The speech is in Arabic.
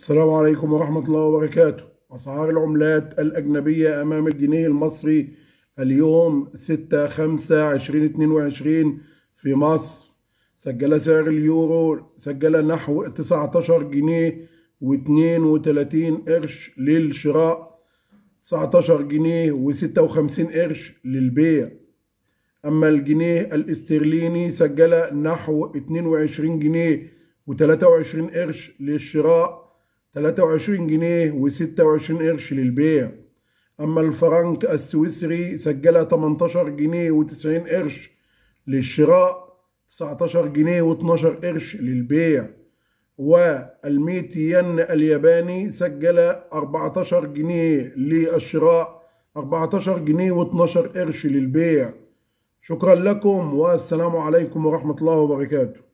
السلام عليكم ورحمة الله وبركاته أسعار العملات الأجنبية أمام الجنيه المصري اليوم 6 5 2022 في مصر سجل سعر اليورو سجل نحو 19 جنيه و32 قرش للشراء 19 جنيه و56 قرش للبيع أما الجنيه الاسترليني سجل نحو 22 جنيه و23 قرش للشراء 23 جنيه و26 قرش للبيع أما الفرنك السويسري سجلها 18 جنيه و90 قرش للشراء 19 جنيه و12 قرش للبيع والميت ين الياباني سجل 14 جنيه للشراء 14 جنيه و12 قرش للبيع شكرا لكم والسلام عليكم ورحمة الله وبركاته